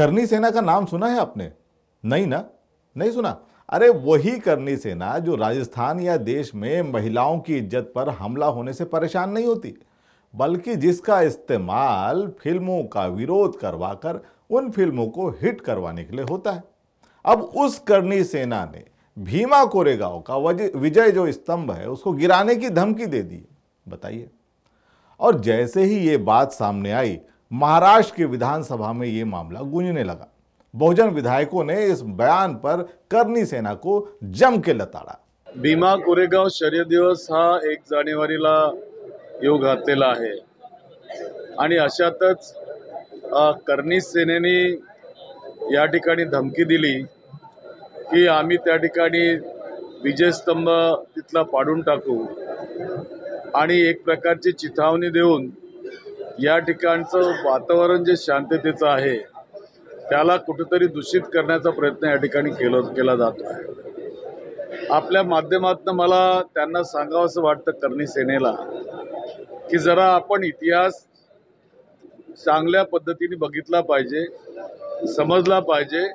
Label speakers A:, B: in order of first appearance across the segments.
A: करनी सेना का नाम सुना है आपने नहीं ना नहीं सुना अरे वही करनी सेना जो राजस्थान या देश में महिलाओं की इज्जत पर हमला होने से परेशान नहीं होती बल्कि जिसका इस्तेमाल फिल्मों का विरोध करवाकर उन फिल्मों को हिट करवाने के लिए होता है अब उस करनी सेना ने भीमा कोरेगांव का विजय जो स्तंभ है उसको गिराने की धमकी दे दी बताइए और जैसे ही ये बात सामने आई महाराष्ट्र के विधानसभा में ये मामला गूंजने लगा बहुजन विधायकों ने इस बयान पर करनी सेना को जम के लताड़ा
B: भीमा कोरेगाव शर्य दिवस हा एक जानेवारीला येऊ घातलेला आहे आणि अशातच करणी या ठिकाणी धमकी दिली की आम्ही त्या ठिकाणी विजयस्तंभ तिथला पाडून टाकू आणि एक प्रकारची चिथावणी देऊन या ठिकाणचं वातावरण जे शांततेचं आहे त्याला कुठेतरी दूषित करण्याचा प्रयत्न या ठिकाणी केला केला जातो आहे आपल्या माध्यमातून मला त्यांना सांगावं असं वाटतं करणी सेनेला की जरा आपण इतिहास चांगल्या पद्धतीने बघितला पाहिजे समजला पाहिजे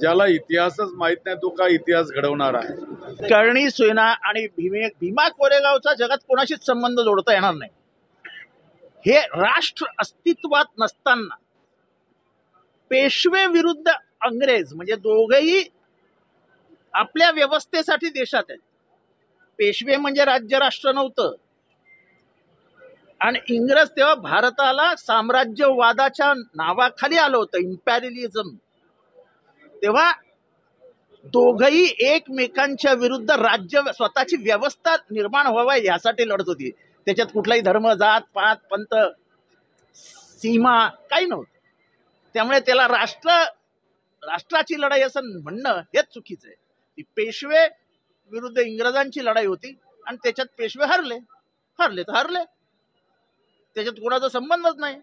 B: ज्याला इतिहासच माहीत नाही तो काय इतिहास घडवणार आहे
C: करणी सेना आणि भीमे भीमा कोरेगावचा जगात कोणाशीच संबंध जोडता येणार नाही हे राष्ट्र अस्तित्वात नसताना पेशवे विरुद्ध अंग्रेज म्हणजे दोघही आपल्या व्यवस्थेसाठी देशात आहेत पेशवे म्हणजे राज्य राष्ट्र नव्हतं आणि इंग्रज तेव्हा भारताला साम्राज्यवादाच्या नावाखाली आलं होतं इम्पॅरिलिझम तेव्हा दोघही एकमेकांच्या विरुद्ध राज्य स्वतःची व्यवस्था निर्माण व्हावा यासाठी लढत होती त्याच्यात कुठलाही धर्म जात पात पंत सीमा काही नव्हतं त्यामुळे त्याला राष्ट्र राष्ट्राची लढाई असं म्हणणं हेच चुकीचं आहे ती पेशवे विरुद्ध इंग्रजांची लढाई होती आणि त्याच्यात पेशवे हरले हरले तर हरले त्याच्यात कोणाचा संबंधच नाही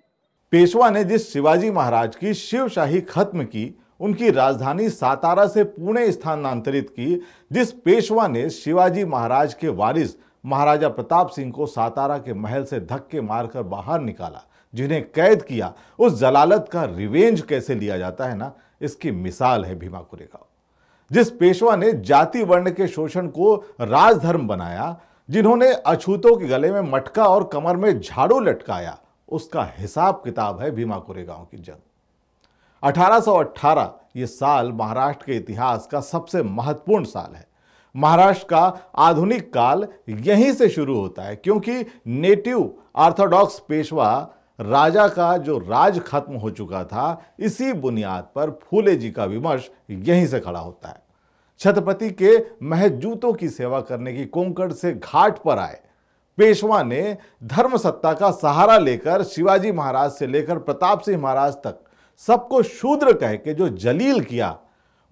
A: पेशवाने दिस शिवाजी महाराज की शिवशाही खत्म की उनकी राजधानी सातारा से पुणे स्थानांतरित की जिस पेशवा ने शिवाजी महाराज के वारिस महाराजा प्रताप सिंह को सातारा के महल से धक्के मारकर बाहर निकाला जिन्हें कैद किया उस जलालत का रिवेंज कैसे लिया जाता है ना इसकी मिसाल है भीमा कोरेगांव जिस पेशवा ने जाति वर्ण के शोषण को राजधर्म बनाया जिन्होंने अछूतों के गले में मटका और कमर में झाड़ू लटकाया उसका हिसाब किताब है भीमा कोरेगांव की जंग 1818 ये साल महाराष्ट्र के इतिहास का सबसे महत्वपूर्ण साल है महाराष्ट्र का आधुनिक काल यहीं से शुरू होता है क्योंकि नेटिव आर्थोडॉक्स पेशवा राजा का जो राज खत्म हो चुका था इसी बुनियाद पर फूले जी का विमर्श यहीं से खड़ा होता है छत्रपति के महजूतों की सेवा करने की कोंकड़ से घाट पर आए पेशवा ने धर्म सत्ता का सहारा लेकर शिवाजी महाराज से लेकर प्रताप सिंह महाराज तक सबको शूद्र कह के जो जलील किया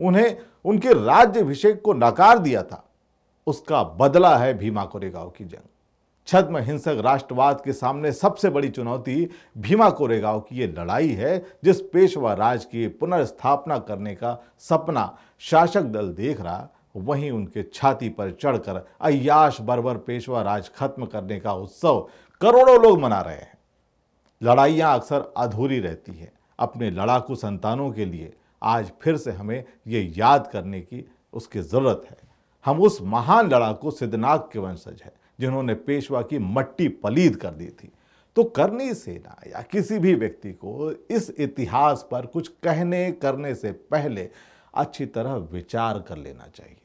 A: उन्हें उनके राज्यभिषेक को नकार दिया था उसका बदला है भीमा कोरेगांव की जंग छद्म हिंसक राष्ट्रवाद के सामने सबसे बड़ी चुनौती भीमा कोरेगांव की यह लड़ाई है जिस पेशवा राज की पुनर्स्थापना करने का सपना शासक दल देख रहा वहीं उनके छाती पर चढ़कर अयाश बरबर पेशवा राज खत्म करने का उत्सव करोड़ों लोग मना रहे हैं लड़ाइयां अक्सर अधूरी रहती है अपने लड़ाकू संतानों के लिए आज फिर से हमें ये याद करने की उसकी ज़रूरत है हम उस महान लड़ाकू सिद्धनाग के वंशज हैं जिन्होंने पेशवा की मट्टी पलीद कर दी थी तो करनी सेना या किसी भी व्यक्ति को इस इतिहास पर कुछ कहने करने से पहले अच्छी तरह विचार कर लेना चाहिए